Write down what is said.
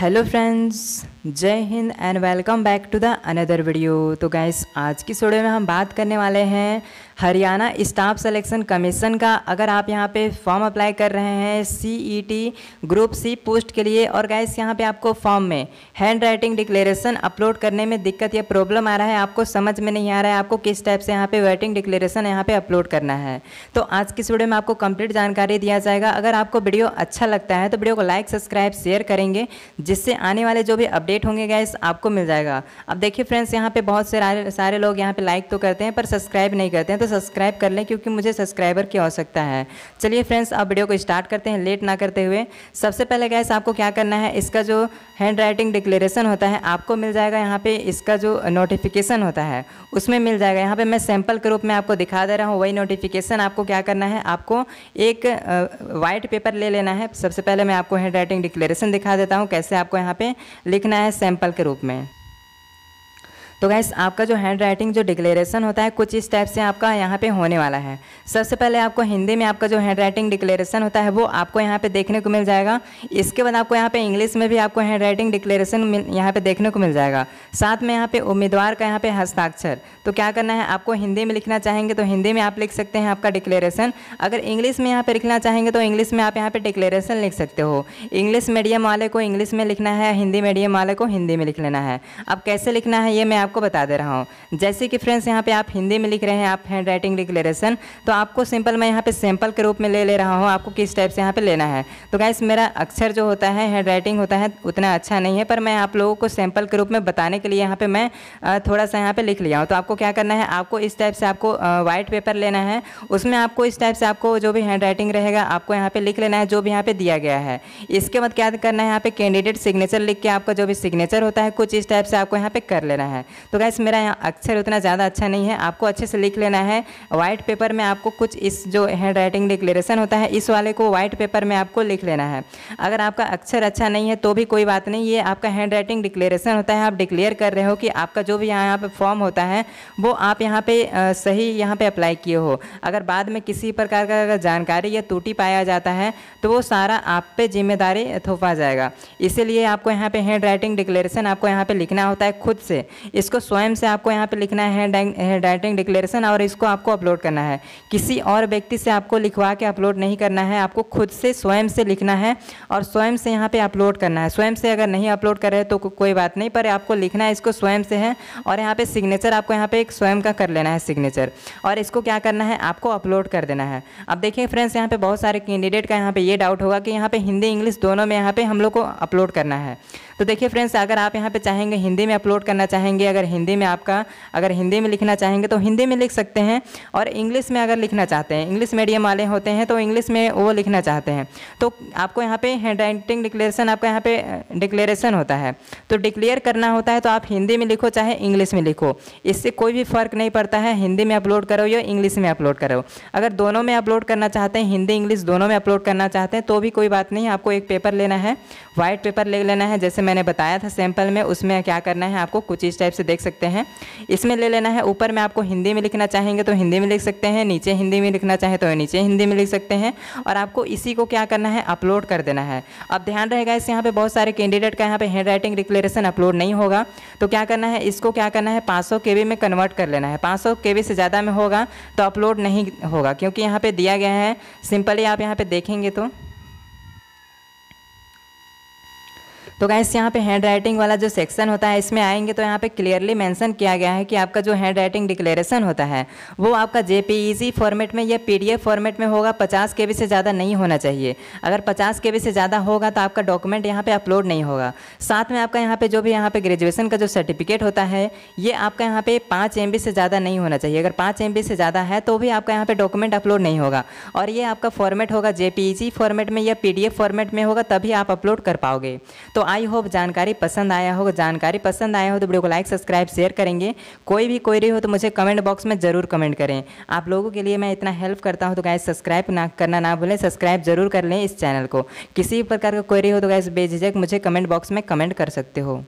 hello friends Jai Hind and welcome back to the another video तो guys आज की सोडे में हम बात करने वाले हैं हरियाणा स्टाफ सिलेक्शन कमीशन का अगर आप यहां पे फॉर्म अप्लाई कर रहे हैं सीईटी ग्रुप सी पोस्ट के लिए और गैस यहां पे आपको फॉर्म में हैंड राइटिंग डिक्लेरेशन अपलोड करने में दिक्कत या प्रॉब्लम आ रहा है आपको समझ में नहीं आ रहा है आपको किस टाइप से यहाँ पर वेटिंग डिक्लेरेशन यहाँ पर अपलोड करना है तो आज की वीडियो में आपको कम्प्लीट जानकारी दिया जाएगा अगर आपको वीडियो अच्छा लगता है तो वीडियो को लाइक सब्सक्राइब शेयर करेंगे जिससे आने वाले जो भी अपडेट होंगे गैस आपको मिल जाएगा अब देखिए फ्रेंड्स यहाँ पे बहुत से सारे लोग यहाँ पे लाइक तो करते हैं पर सब्सक्राइब नहीं करते हैं तो सब्सक्राइब कर लें क्योंकि मुझे सब्सक्राइबर की आवश्यकता है चलिए फ्रेंड्स अब वीडियो को स्टार्ट करते हैं लेट ना करते हुए सबसे पहले गैस आपको क्या करना है इसका जो हैंड राइटिंग डिक्लेरेशन होता है आपको मिल जाएगा यहाँ पर इसका जो नोटिफिकेशन होता है उसमें मिल जाएगा यहाँ पर मैं सैंपल के रूप में आपको दिखा दे रहा हूँ वही नोटिफिकेशन आपको क्या करना है आपको एक वाइट पेपर ले लेना है सबसे पहले मैं आपको हैंड राइटिंग डिक्लेरेशन दिखा देता हूँ कैसे आपको यहाँ पे लिखना है सैंपल के रूप में तो गैस आपका जो हैंड राइटिंग जो डिक्लेरेशन होता है कुछ इस टाइप से आपका यहाँ पे होने वाला है सबसे पहले आपको हिंदी में आपका जो हैंड राइटिंग डिक्लेरेशन होता है वो आपको यहाँ पे देखने को मिल जाएगा इसके बाद आपको यहाँ पे इंग्लिश में भी आपको हैंड राइटिंग डिक्लेरेशन यहाँ पे देखने को मिल जाएगा साथ में यहाँ पे उम्मीदवार का यहाँ पे हस्ताक्षर तो क्या करना है आपको हिंदी में लिखना चाहेंगे तो हिंदी में आप लिख सकते हैं आपका डिक्लेरेशन अगर इंग्लिश में यहाँ पर लिखना चाहेंगे तो इंग्लिश में आप यहाँ पर डिक्लेरेशन लिख सकते हो इंग्लिश मीडियम वाले को इंग्लिश में लिखना है हिंदी मीडियम वाले को हिंदी में लिख लेना है अब कैसे लिखना है ये मैं आपको बता दे रहा हूँ जैसे कि फ्रेंड्स यहाँ पे आप हिंदी में लिख रहे हैं आप हैंड राइटिंग डिक्लेरेशन तो आपको सिंपल मैं यहाँ पे सैंपल के रूप में ले ले रहा हूँ आपको किस टाइप से यहाँ पे लेना है तो गैस मेरा अक्षर जो होता है हैंड राइटिंग होता है उतना अच्छा नहीं है पर मैं आप लोगों को सैंपल के रूप में बताने के लिए यहाँ पर मैं थोड़ा सा यहाँ पर लिख लिया हूँ तो आपको क्या करना है आपको इस टाइप से आपको वाइट पेपर लेना है उसमें आपको इस टाइप से आपको जो भी हैंड राइटिंग रहेगा आपको यहाँ पर लिख लेना है जो भी यहाँ पर दिया गया है इसके बाद क्या करना है यहाँ पे कैंडिडेट सिग्नेचर लिख के आपका जो भी सिग्नेचर होता है कुछ इस टाइप से आपको यहाँ पे कर लेना है तो गैस मेरा यहाँ अक्षर उतना ज़्यादा अच्छा नहीं है आपको अच्छे से लिख लेना है वाइट पेपर में आपको कुछ इस जो हैंड राइटिंग डिक्लेरेशन होता है इस वाले को वाइट पेपर में आपको लिख लेना है अगर आपका अक्षर अच्छा नहीं है तो भी कोई बात नहीं ये आपका हैंड राइटिंग डिक्लेरेशन होता है आप डिक्लेयर कर रहे हो कि आपका जो भी यहाँ यहाँ पर फॉर्म होता है वो आप यहाँ पे सही यहाँ पर अप्लाई किए हो अगर बाद में किसी प्रकार का अगर जानकारी या टूटी पाया जाता है तो वो सारा आप पे जिम्मेदारी थोपा जाएगा इसीलिए आपको यहाँ पे हैंड राइटिंग डिक्लेरेशन आपको यहाँ पे लिखना होता है खुद से इस इसको स्वयं से आपको यहाँ पे लिखना है डाइटिंग डिक्लेरेशन और इसको आपको अपलोड करना है किसी और व्यक्ति से आपको लिखवा के अपलोड नहीं करना है आपको खुद से स्वयं से लिखना है और स्वयं से यहाँ पे अपलोड करना है स्वयं से अगर नहीं अपलोड कर रहे तो को, कोई बात नहीं पर आपको लिखना है इसको स्वयं से है और यहाँ पे सिग्नेचर आपको यहाँ पे एक स्वयं का कर लेना है सिग्नेचर और इसको क्या करना है आपको अपलोड कर देना है अब देखिए फ्रेंड्स यहाँ पे बहुत सारे कैंडिडेट का यहाँ पे ये डाउट होगा कि यहाँ पे हिंदी इंग्लिश दोनों में यहाँ पे हम लोग को अपलोड करना है तो देखिए फ्रेंड्स अगर आप यहाँ पे चाहेंगे हिंदी में अपलोड करना चाहेंगे अगर हिंदी में आपका अगर हिंदी में लिखना चाहेंगे तो हिंदी में लिख सकते हैं और इंग्लिश में अगर लिखना चाहते हैं इंग्लिश मीडियम वाले होते हैं तो इंग्लिश में वो लिखना चाहते हैं तो आपको यहाँ पे हैंड राइटिंग डिक्लेरेशन आपका यहाँ पे डिक्लेरेशन होता है तो डिक्लेयर करना होता है तो आप हिंदी में लिखो चाहे इंग्लिश में लिखो इससे कोई भी फ़र्क नहीं पड़ता है हिंदी में अपलोड करो या इंग्लिश में अपलोड करो अगर दोनों में अपलोड करना चाहते हैं हिंदी इंग्लिश दोनों में अपलोड करना चाहते हैं तो भी कोई बात नहीं आपको एक पेपर लेना है वाइट पेपर ले लेना है जैसे मैंने बताया था सैम्पल में उसमें क्या करना है आपको कुछ इस टाइप से देख सकते हैं इसमें ले लेना है ऊपर में आपको हिंदी में लिखना चाहेंगे तो हिंदी में लिख सकते हैं नीचे हिंदी में लिखना चाहें तो नीचे हिंदी में लिख सकते हैं और आपको इसी को क्या करना है अपलोड कर देना है अब ध्यान रहेगा इस यहाँ पर बहुत सारे कैंडिडेट का यहाँ पर हैंड राइटिंग डिक्लेरेशन अपलोड नहीं होगा तो क्या करना है इसको क्या करना है पाँच सौ में कन्वर्ट कर लेना है पाँच सौ से ज़्यादा में होगा तो अपलोड नहीं होगा क्योंकि यहाँ पर दिया गया है सिंपली आप यहाँ पर देखेंगे तो तो गैस यहाँ पे हैंड राइटिंग वाला जो सेक्शन होता है इसमें आएंगे तो यहाँ पे क्लियरली मेंशन किया गया है कि आपका जो हैंड राइटिंग डिक्लेरेशन होता है वो आपका जे फॉर्मेट में या पी फॉर्मेट में होगा पचास के से ज़्यादा नहीं होना चाहिए अगर पचास के से ज़्यादा होगा तो आपका डॉक्यूमेंट यहाँ पर अपलोड नहीं होगा साथ में आपका यहाँ पर जो भी यहाँ पर ग्रेजुएसन का जो सर्टिफिकेट होता है ये आपका यहाँ पर पाँच एम से ज़्यादा नहीं होना चाहिए अगर पाँच एम से ज़्यादा है तो भी आपका यहाँ पर डॉक्यूमेंट अपलोड नहीं होगा और ये आपका फॉर्मेट होगा जे फॉर्मेट में या पी फॉर्मेट में होगा तभी आप अपलोड कर पाओगे तो आई होप जानकारी पसंद आया हो जानकारी पसंद आया हो तो वीडियो को लाइक सब्सक्राइब शेयर करेंगे कोई भी क्वेरी हो तो मुझे कमेंट बॉक्स में ज़रूर कमेंट करें आप लोगों के लिए मैं इतना हेल्प करता हूँ तो गाय सब्सक्राइब ना करना ना भूलें सब्सक्राइब जरूर कर लें इस चैनल को किसी भी प्रकार का क्वेरी हो तो गाय बेझिझक मुझे कमेंट बॉक्स में कमेंट कर सकते हो